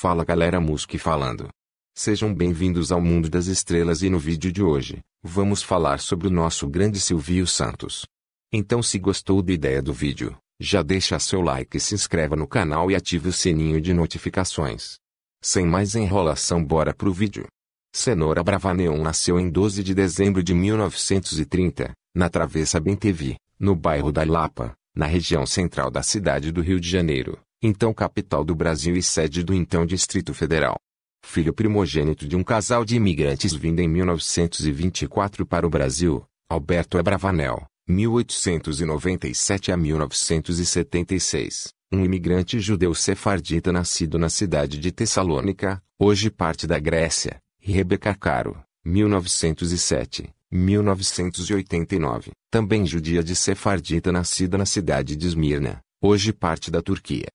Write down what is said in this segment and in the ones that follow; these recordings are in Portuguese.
Fala galera Musk falando. Sejam bem-vindos ao Mundo das Estrelas e no vídeo de hoje, vamos falar sobre o nosso grande Silvio Santos. Então se gostou da ideia do vídeo, já deixa seu like se inscreva no canal e ative o sininho de notificações. Sem mais enrolação bora pro vídeo. Cenoura Bravaneon nasceu em 12 de dezembro de 1930, na Travessa Bentevi, no bairro da Lapa, na região central da cidade do Rio de Janeiro então capital do Brasil e sede do então Distrito Federal. Filho primogênito de um casal de imigrantes vindo em 1924 para o Brasil, Alberto Abravanel, 1897 a 1976, um imigrante judeu sefardita nascido na cidade de Tessalônica, hoje parte da Grécia, e Rebeca Caro, 1907, 1989, também judia de sefardita nascida na cidade de Esmirna, hoje parte da Turquia.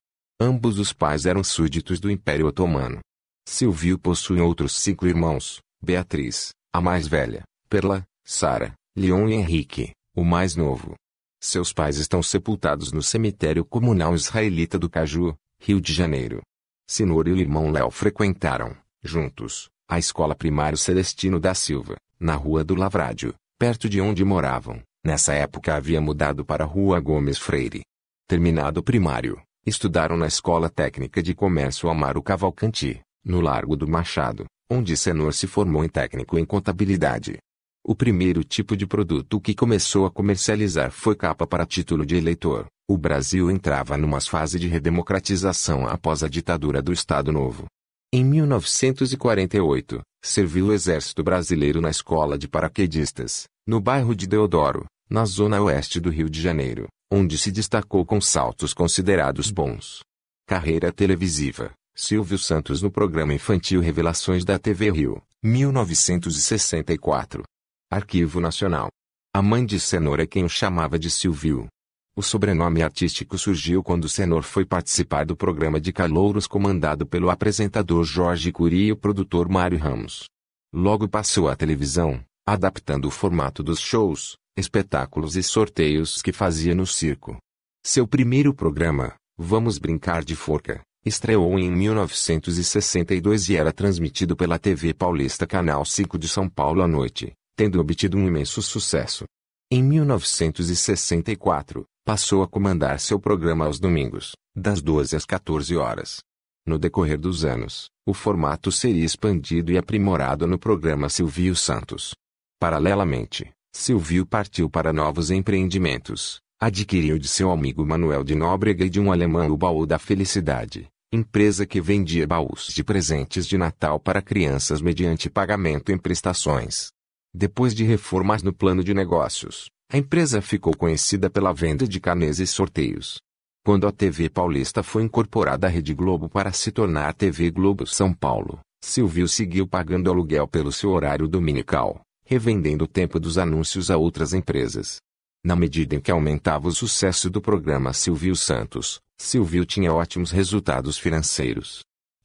Ambos os pais eram súditos do Império Otomano. Silvio possui outros cinco irmãos: Beatriz, a mais velha, Perla, Sara, Leon e Henrique, o mais novo. Seus pais estão sepultados no cemitério comunal israelita do Caju, Rio de Janeiro. Sinor e o irmão Léo frequentaram, juntos, a escola primária Celestino da Silva, na Rua do Lavrádio, perto de onde moravam. Nessa época havia mudado para a Rua Gomes Freire. Terminado o primário, Estudaram na Escola Técnica de Comércio Amaro Cavalcanti, no Largo do Machado, onde Senor se formou em técnico em contabilidade. O primeiro tipo de produto que começou a comercializar foi capa para título de eleitor. O Brasil entrava numa fase de redemocratização após a ditadura do Estado Novo. Em 1948, serviu o Exército Brasileiro na Escola de Paraquedistas, no bairro de Deodoro, na zona oeste do Rio de Janeiro, onde se destacou com saltos considerados bons. Carreira televisiva: Silvio Santos no programa infantil Revelações da TV Rio, 1964. Arquivo Nacional. A mãe de Senor é quem o chamava de Silvio. O sobrenome artístico surgiu quando Senor foi participar do programa de calouros comandado pelo apresentador Jorge Curi e o produtor Mário Ramos. Logo passou à televisão, adaptando o formato dos shows, espetáculos e sorteios que fazia no circo. Seu primeiro programa, Vamos Brincar de Forca, estreou em 1962 e era transmitido pela TV Paulista Canal 5 de São Paulo à noite, tendo obtido um imenso sucesso. Em 1964, passou a comandar seu programa aos domingos, das 12 às 14 horas. No decorrer dos anos, o formato seria expandido e aprimorado no programa Silvio Santos. Paralelamente, Silvio partiu para novos empreendimentos. Adquiriu de seu amigo Manuel de Nóbrega e de um alemão o Baú da Felicidade, empresa que vendia baús de presentes de Natal para crianças mediante pagamento em prestações. Depois de reformas no plano de negócios, a empresa ficou conhecida pela venda de canes e sorteios. Quando a TV Paulista foi incorporada à Rede Globo para se tornar TV Globo São Paulo, Silvio seguiu pagando aluguel pelo seu horário dominical revendendo o tempo dos anúncios a outras empresas. Na medida em que aumentava o sucesso do programa Silvio Santos, Silvio tinha ótimos resultados financeiros.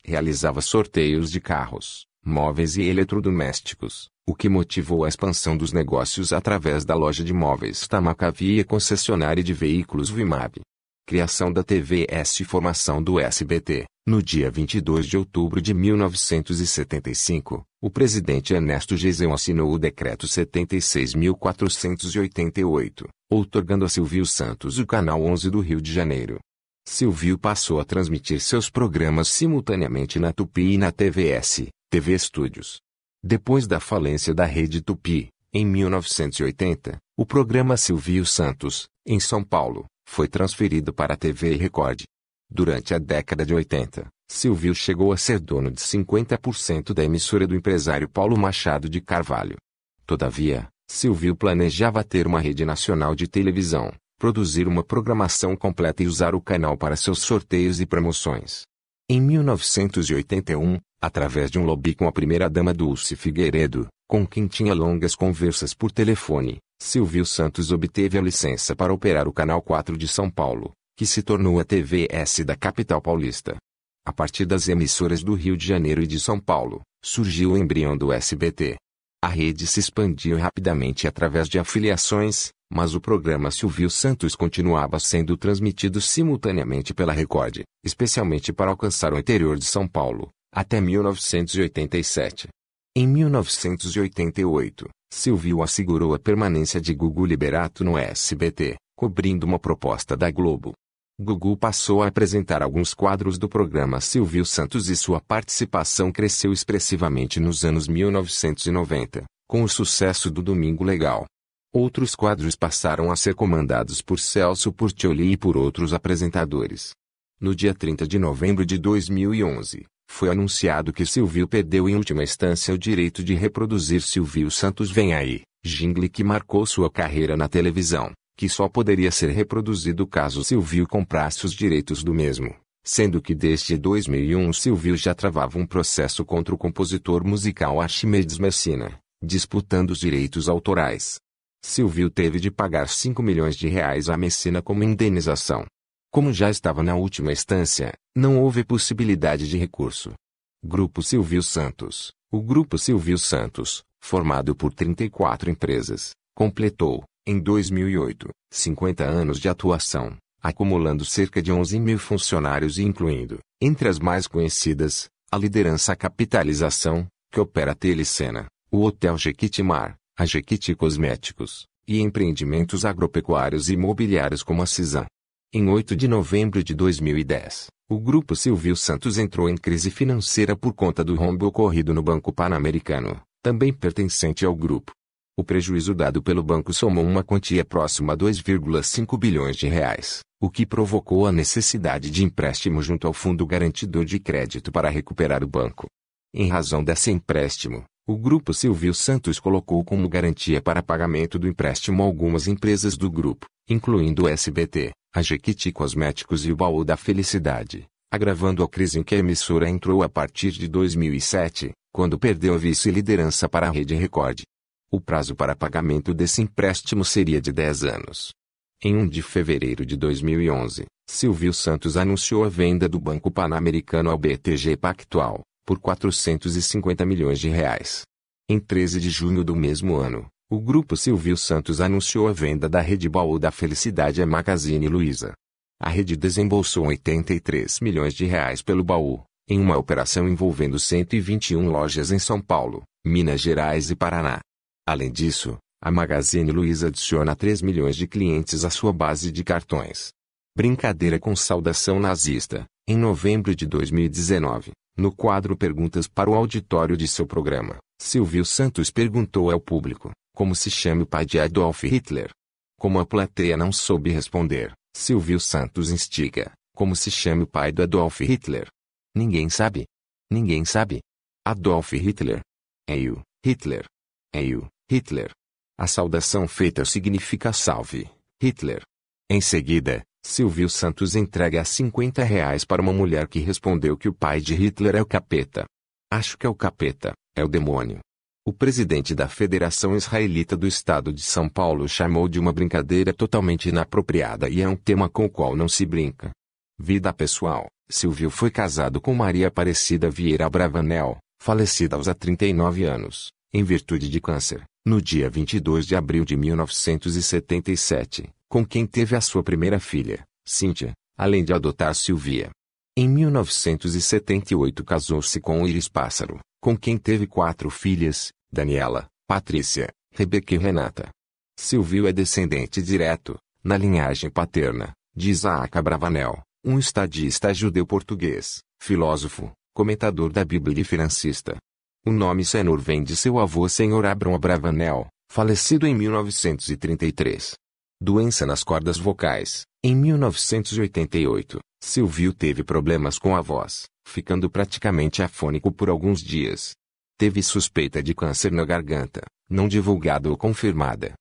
Realizava sorteios de carros, móveis e eletrodomésticos, o que motivou a expansão dos negócios através da loja de móveis Tamacavi e a concessionária de veículos Vimab. Criação da TVS e formação do SBT. No dia 22 de outubro de 1975, o presidente Ernesto Geisel assinou o decreto 76.488, outorgando a Silvio Santos o canal 11 do Rio de Janeiro. Silvio passou a transmitir seus programas simultaneamente na Tupi e na TVS, TV Estúdios. Depois da falência da rede Tupi, em 1980, o programa Silvio Santos, em São Paulo, foi transferido para a TV Record, Durante a década de 80, Silvio chegou a ser dono de 50% da emissora do empresário Paulo Machado de Carvalho. Todavia, Silvio planejava ter uma rede nacional de televisão, produzir uma programação completa e usar o canal para seus sorteios e promoções. Em 1981, através de um lobby com a primeira-dama Dulce Figueiredo, com quem tinha longas conversas por telefone, Silvio Santos obteve a licença para operar o Canal 4 de São Paulo que se tornou a TVS da capital paulista. A partir das emissoras do Rio de Janeiro e de São Paulo, surgiu o embrião do SBT. A rede se expandiu rapidamente através de afiliações, mas o programa Silvio Santos continuava sendo transmitido simultaneamente pela Record, especialmente para alcançar o interior de São Paulo, até 1987. Em 1988, Silvio assegurou a permanência de Gugu Liberato no SBT, cobrindo uma proposta da Globo. Gugu passou a apresentar alguns quadros do programa Silvio Santos e sua participação cresceu expressivamente nos anos 1990, com o sucesso do Domingo Legal. Outros quadros passaram a ser comandados por Celso Portioli e por outros apresentadores. No dia 30 de novembro de 2011, foi anunciado que Silvio perdeu em última instância o direito de reproduzir Silvio Santos Vem Aí, jingle que marcou sua carreira na televisão que só poderia ser reproduzido caso Silvio comprasse os direitos do mesmo, sendo que desde 2001 Silvio já travava um processo contra o compositor musical Archimedes Messina, disputando os direitos autorais. Silvio teve de pagar 5 milhões de reais a Messina como indenização. Como já estava na última instância, não houve possibilidade de recurso. Grupo Silvio Santos O Grupo Silvio Santos, formado por 34 empresas, completou, em 2008, 50 anos de atuação, acumulando cerca de 11 mil funcionários e incluindo, entre as mais conhecidas, a liderança Capitalização, que opera a Telecena, o Hotel Jequitimar, a Jequiti Cosméticos, e empreendimentos agropecuários e imobiliários como a Cisan. Em 8 de novembro de 2010, o grupo Silvio Santos entrou em crise financeira por conta do rombo ocorrido no Banco Pan-Americano, também pertencente ao grupo. O prejuízo dado pelo banco somou uma quantia próxima a 2,5 bilhões de reais, o que provocou a necessidade de empréstimo junto ao Fundo Garantidor de Crédito para recuperar o banco. Em razão desse empréstimo, o grupo Silvio Santos colocou como garantia para pagamento do empréstimo algumas empresas do grupo, incluindo o SBT, a Jequiti Cosméticos e o Baú da Felicidade, agravando a crise em que a emissora entrou a partir de 2007, quando perdeu a vice-liderança para a Rede Record. O prazo para pagamento desse empréstimo seria de 10 anos. Em 1 de fevereiro de 2011, Silvio Santos anunciou a venda do Banco Pan-Americano ao BTG Pactual, por 450 milhões de reais. Em 13 de junho do mesmo ano, o grupo Silvio Santos anunciou a venda da Rede Baú da Felicidade a Magazine Luiza. A rede desembolsou 83 milhões de reais pelo baú, em uma operação envolvendo 121 lojas em São Paulo, Minas Gerais e Paraná. Além disso, a Magazine Luiza adiciona 3 milhões de clientes à sua base de cartões. Brincadeira com saudação nazista. Em novembro de 2019, no quadro Perguntas para o auditório de seu programa, Silvio Santos perguntou ao público como se chama o pai de Adolf Hitler. Como a plateia não soube responder, Silvio Santos instiga: como se chama o pai do Adolf Hitler? Ninguém sabe. Ninguém sabe. Adolf Hitler. Eu, é Hitler. Heil é Hitler. A saudação feita significa salve, Hitler. Em seguida, Silvio Santos entrega 50 reais para uma mulher que respondeu que o pai de Hitler é o capeta. Acho que é o capeta, é o demônio. O presidente da Federação Israelita do Estado de São Paulo chamou de uma brincadeira totalmente inapropriada e é um tema com o qual não se brinca. Vida pessoal: Silvio foi casado com Maria Aparecida Vieira Bravanel, falecida aos 39 anos, em virtude de câncer no dia 22 de abril de 1977, com quem teve a sua primeira filha, Cíntia, além de adotar Silvia. Em 1978 casou-se com Iris Pássaro, com quem teve quatro filhas, Daniela, Patrícia, Rebeca e Renata. Silvio é descendente direto, na linhagem paterna, de Isaac Abravanel, um estadista judeu-português, filósofo, comentador da Bíblia e financista. O nome Senor vem de seu avô Senhor Abram Abravanel, falecido em 1933. Doença nas cordas vocais. Em 1988, Silvio teve problemas com a voz, ficando praticamente afônico por alguns dias. Teve suspeita de câncer na garganta, não divulgada ou confirmada.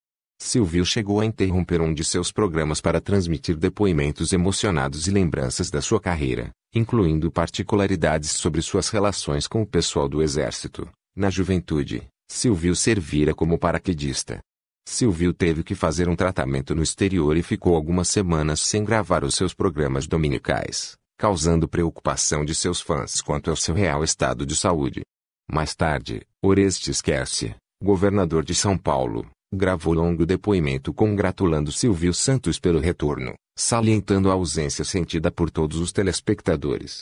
Silvio chegou a interromper um de seus programas para transmitir depoimentos emocionados e lembranças da sua carreira incluindo particularidades sobre suas relações com o pessoal do exército. Na juventude, Silvio servira como paraquedista. Silvio teve que fazer um tratamento no exterior e ficou algumas semanas sem gravar os seus programas dominicais, causando preocupação de seus fãs quanto ao seu real estado de saúde. Mais tarde, Orestes Kersi, governador de São Paulo, gravou longo depoimento congratulando Silvio Santos pelo retorno, salientando a ausência sentida por todos os telespectadores.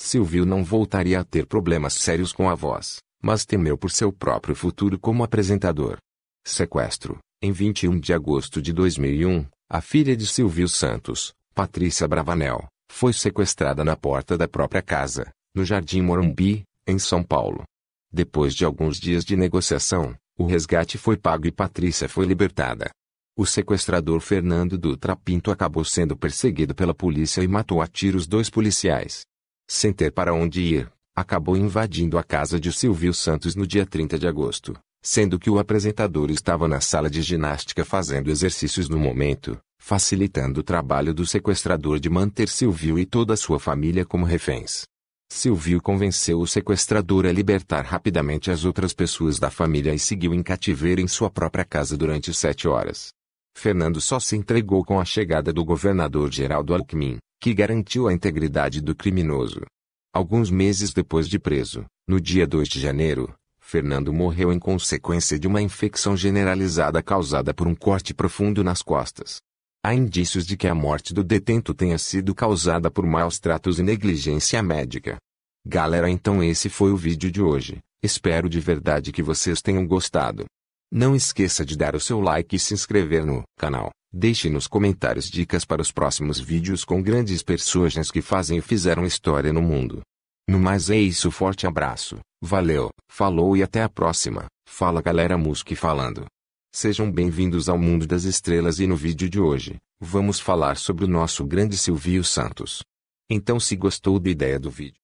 Silvio não voltaria a ter problemas sérios com a voz, mas temeu por seu próprio futuro como apresentador. Sequestro. Em 21 de agosto de 2001, a filha de Silvio Santos, Patrícia Bravanel, foi sequestrada na porta da própria casa, no Jardim Morumbi, em São Paulo. Depois de alguns dias de negociação, o resgate foi pago e Patrícia foi libertada. O sequestrador Fernando Dutra Pinto acabou sendo perseguido pela polícia e matou a tiros dois policiais. Sem ter para onde ir, acabou invadindo a casa de Silvio Santos no dia 30 de agosto, sendo que o apresentador estava na sala de ginástica fazendo exercícios no momento, facilitando o trabalho do sequestrador de manter Silvio e toda a sua família como reféns. Silvio convenceu o sequestrador a libertar rapidamente as outras pessoas da família e seguiu em cativeiro em sua própria casa durante sete horas. Fernando só se entregou com a chegada do governador Geraldo Alckmin, que garantiu a integridade do criminoso. Alguns meses depois de preso, no dia 2 de janeiro, Fernando morreu em consequência de uma infecção generalizada causada por um corte profundo nas costas. Há indícios de que a morte do detento tenha sido causada por maus tratos e negligência médica. Galera, então esse foi o vídeo de hoje. Espero de verdade que vocês tenham gostado. Não esqueça de dar o seu like e se inscrever no canal. Deixe nos comentários dicas para os próximos vídeos com grandes personagens que fazem e fizeram história no mundo. No mais é isso, forte abraço, valeu, falou e até a próxima. Fala galera Musk falando. Sejam bem-vindos ao mundo das estrelas e no vídeo de hoje, vamos falar sobre o nosso grande Silvio Santos. Então se gostou da ideia do vídeo,